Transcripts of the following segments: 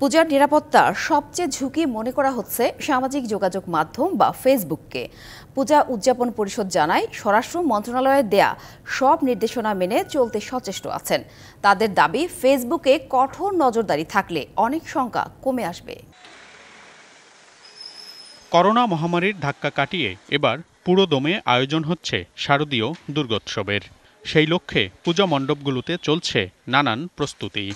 পূজার নিরাপত্তা সবচেয়ে ঝুঁকি মনে করা হচ্ছে সামাজিক যোগাযোগ মাধ্যম বা ফেসবুককে পূজা উদযাপন পরিষদ জানায় স্বরাষ্ট্র মন্ত্রণালয়ের দেয়া সব নির্দেশনা মেনে চলতে সচেষ্ট আছেন তাদের দাবি ফেসবুকে কঠোর নজরদারি থাকলে অনেক সংখ্যা কমে আসবে করোনা মহামারীর ধাক্কা কাটিয়ে এবার পুরো দমে আয়োজন হচ্ছে শারদীয় দুর্গোৎসবের সেই লক্ষ্যে পূজা মণ্ডপগুলোতে চলছে নানান প্রস্তুতি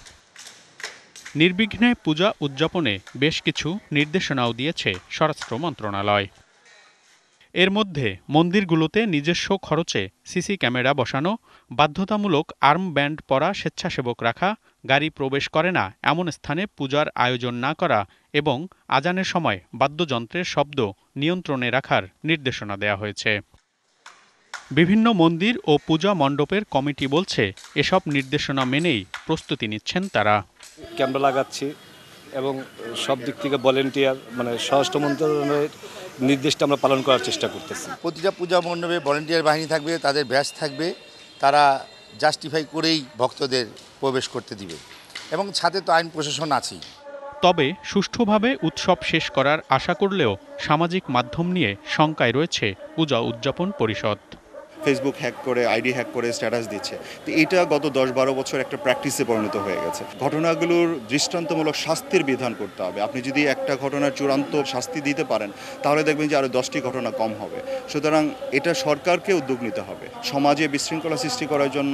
নির্বিঘ্নে পূজা উদযাপনে বেশ কিছু নির্দেশনাও দিয়েছে স্বরাষ্ট্র মন্ত্রণালয় এর মধ্যে মন্দিরগুলোতে নিজস্ব খরচে সিসি ক্যামেরা বসানো বাধ্যতামূলক আর্ম ব্যান্ড পরা স্বেচ্ছাসেবক রাখা গাড়ি প্রবেশ করে না এমন স্থানে পূজার আয়োজন না করা এবং আজানের সময় বাদ্যযন্ত্রের শব্দ নিয়ন্ত্রণে রাখার নির্দেশনা দেয়া হয়েছে বিভিন্ন মন্দির ও পূজা মণ্ডপের কমিটি বলছে এসব নির্দেশনা মেনেই প্রস্তুতি নিচ্ছেন তারা ক্যামেরা লাগাচ্ছি এবং সব দিক থেকে ভলেন্টিয়ার মানে স্বরাষ্ট্র মন্ত্রণালয়ের নির্দেশটা আমরা পালন করার চেষ্টা করতেছি প্রতিটা পূজা মণ্ডপে ভলেন্টিয়ার বাহিনী থাকবে তাদের ব্যাস থাকবে তারা জাস্টিফাই করেই ভক্তদের প্রবেশ করতে দিবে এবং ছাদে তো আইন প্রশাসন আছেই তবে সুষ্ঠুভাবে উৎসব শেষ করার আশা করলেও সামাজিক মাধ্যম নিয়ে শঙ্কায় রয়েছে পূজা উদযাপন পরিষদ ফেসবুক হ্যাক করে আইডি হ্যাক করে স্ট্যাটাস দিচ্ছে তো এটা গত দশ বারো বছর একটা প্র্যাকটিসে পরিণত হয়ে গেছে ঘটনাগুলোর দৃষ্টান্তমূলক শাস্তির বিধান করতে হবে আপনি যদি একটা ঘটনার চূড়ান্ত শাস্তি দিতে পারেন তাহলে দেখবেন যে আরও দশটি ঘটনা কম হবে সুতরাং এটা সরকারকে উদ্যোগ নিতে হবে সমাজে বিশৃঙ্খলা সৃষ্টি করার জন্য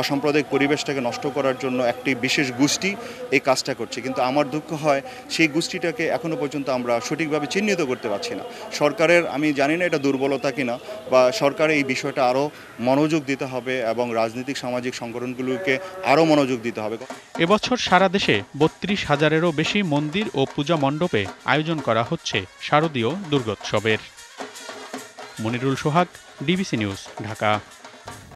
অসাম্প্রদায়িক পরিবেশটাকে নষ্ট করার জন্য একটি বিশেষ গোষ্ঠী এই কাজটা করছে কিন্তু আমার দুঃখ হয় সেই গোষ্ঠীটাকে এখনও পর্যন্ত আমরা সঠিকভাবে চিহ্নিত করতে পারছি না সরকারের আমি জানি না এটা দুর্বলতা কিনা বা সরকার এই বিষয় বিষয়টা আরও মনোযোগ দিতে হবে এবং রাজনৈতিক সামাজিক সংগঠনগুলোকে আরও মনোযোগ দিতে হবে এবছর সারা দেশে বত্রিশ হাজারেরও বেশি মন্দির ও পূজা মণ্ডপে আয়োজন করা হচ্ছে শারদীয় দুর্গোৎসবের মনিরুল সোহাগ ডিবিসি নিউজ ঢাকা